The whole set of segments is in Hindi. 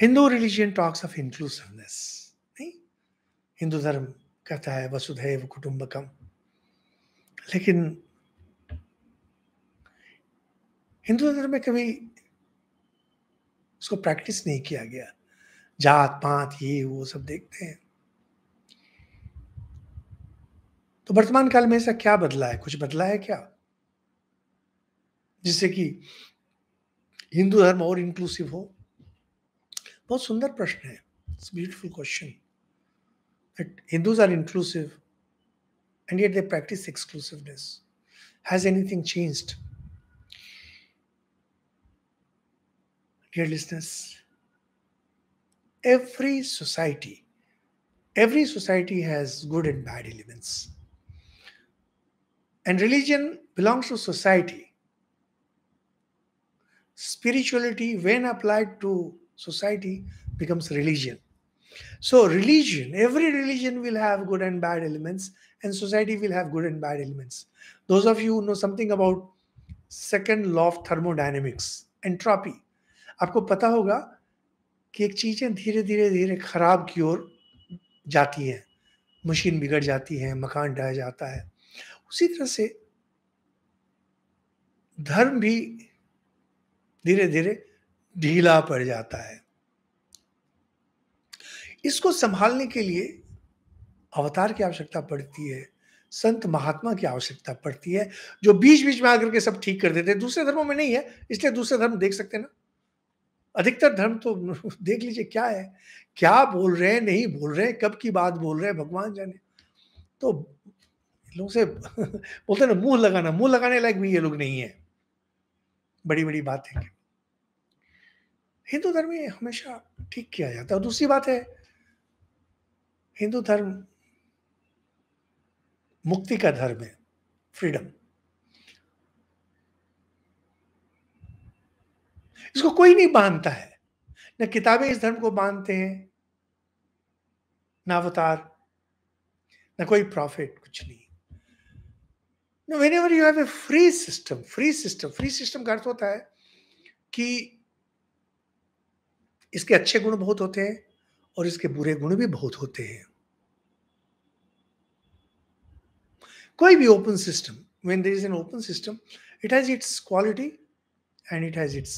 Hindu religion talks of inclusiveness नहीं हिंदू धर्म कहता है वसुधैव कुटुंबकम लेकिन हिंदू धर्म में कभी उसको प्रैक्टिस नहीं किया गया जात पात ये वो सब देखते हैं तो वर्तमान काल में ऐसा क्या बदला है कुछ बदला है क्या जिससे कि हिंदू धर्म और इंक्लूसिव हो बहुत सुंदर प्रश्न है it's question that Hindus are inclusive and yet they practice exclusiveness. Has anything changed? Dear listeners, every society, every society has good and bad elements. And religion belongs to society. Spirituality, when applied to society becomes religion. So, religion, every religion will have good and bad elements, and society will have good and bad elements. Those of you who know something about second law of thermodynamics, entropy, आपको पता होगा कि एक चीज़ें धीरे धीरे धीरे खराब की ओर जाती हैं मशीन बिगड़ जाती है मकान ढह जाता है उसी तरह से धर्म भी धीरे धीरे ढीला पड़ जाता है इसको संभालने के लिए अवतार की आवश्यकता पड़ती है संत महात्मा की आवश्यकता पड़ती है जो बीच बीच में आकर के सब ठीक कर देते हैं दूसरे धर्मों में नहीं है इसलिए दूसरे धर्म देख सकते ना अधिकतर धर्म तो देख लीजिए क्या है क्या बोल रहे हैं नहीं बोल रहे हैं कब की बात बोल रहे हैं भगवान जाने तो लोगों से बोलते ना मुंह लगाना मुंह लगाने लायक भी ये लोग नहीं है बड़ी बड़ी बातें हिंदू धर्म ये हमेशा ठीक किया जाता है और दूसरी बात है हिंदू धर्म मुक्ति का धर्म है फ्रीडम इसको कोई नहीं बांधता है न किताबें इस धर्म को बांधते हैं ना अवतार ना कोई प्रॉफिट कुछ नहीं whenever you have a free system free system free system का अर्थ होता है कि इसके अच्छे गुण बहुत होते हैं और इसके बुरे गुण भी बहुत होते हैं कोई भी open system when there is an open system it has its quality and it has its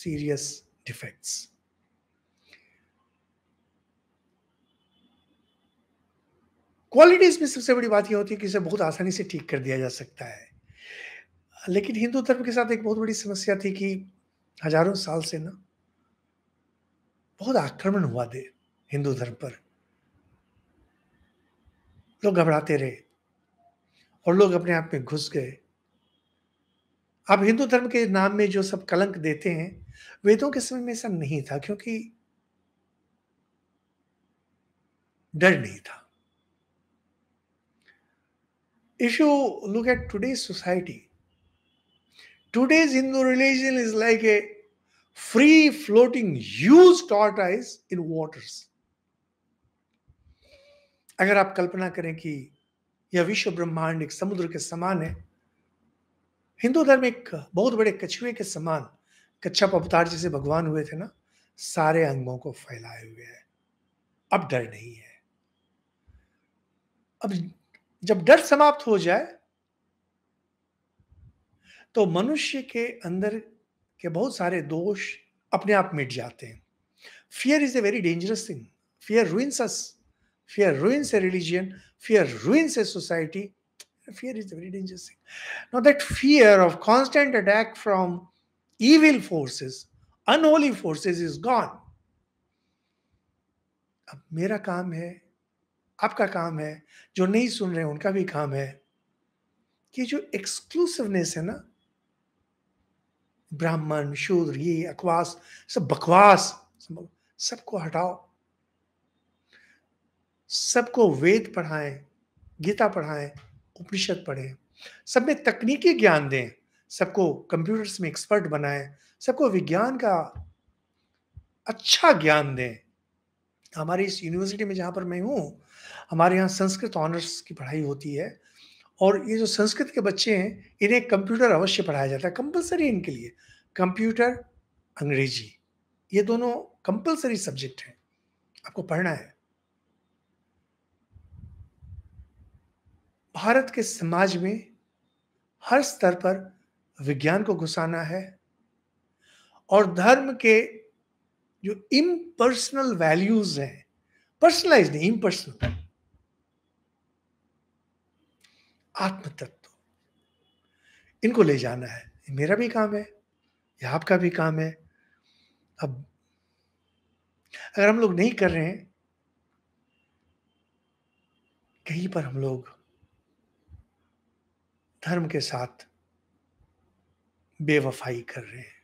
serious defects qualities में सबसे बड़ी बात यह होती है कि इसे बहुत आसानी से ठीक कर दिया जा सकता है लेकिन हिंदू धर्म के साथ एक बहुत बड़ी समस्या थी कि हजारों साल से ना बहुत आक्रमण हुआ थे हिंदू धर्म पर लोग घबराते रहे और लोग अपने आप में घुस गए अब हिंदू धर्म के नाम में जो सब कलंक देते हैं वेदों के समय में ऐसा नहीं था क्योंकि डर नहीं था issue look at today society today's Hindu religion is like a free floating huge tortoise in waters अगर आप कल्पना करें कि यह विश्व ब्रह्मांड एक समुद्र के समान है हिंदू धर्म एक बहुत बड़े कछुए के समान कच्छप अवतार जैसे भगवान हुए थे ना सारे अंगों को फैलाए हुए है अब डर नहीं है अब जब डर समाप्त हो जाए तो मनुष्य के अंदर कि बहुत सारे दोष अपने आप मिट जाते हैं fear is a very dangerous thing fear ruins us fear ruins a religion fear ruins a society fear is a very dangerous thing not that fear of constant attack from evil forces unholy forces is gone अब मेरा काम है आपका काम है जो नहीं सुन रहे उनका भी काम है कि जो एक्सक्लूसिवनेस है ना ब्राह्मण शूद्र ये अकवास सब बकवास सबको हटाओ सबको वेद पढ़ाएं गीता पढ़ाएं उपनिषद पढ़े सब में तकनीकी ज्ञान दें सबको कंप्यूटर्स में एक्सपर्ट बनाएं सबको विज्ञान का अच्छा ज्ञान दें हमारी इस यूनिवर्सिटी में जहाँ पर मैं हूँ हमारे यहाँ संस्कृत ऑनर्स की पढ़ाई होती है और ये जो संस्कृत के बच्चे हैं इन्हें कंप्यूटर अवश्य पढ़ाया जाता है कंपलसरी इनके लिए कंप्यूटर अंग्रेजी ये दोनों कंपलसरी सब्जेक्ट हैं आपको पढ़ना है भारत के समाज में हर स्तर पर विज्ञान को घुसाना है और धर्म के जो इम्पर्सनल वैल्यूज हैं पर्सनलाइज नहीं इम्पर्सनल आत्म तत्व इनको ले जाना है मेरा भी काम है ये आपका भी काम है अब अगर हम लोग नहीं कर रहे हैं कहीं पर हम लोग धर्म के साथ बेवफाई कर रहे हैं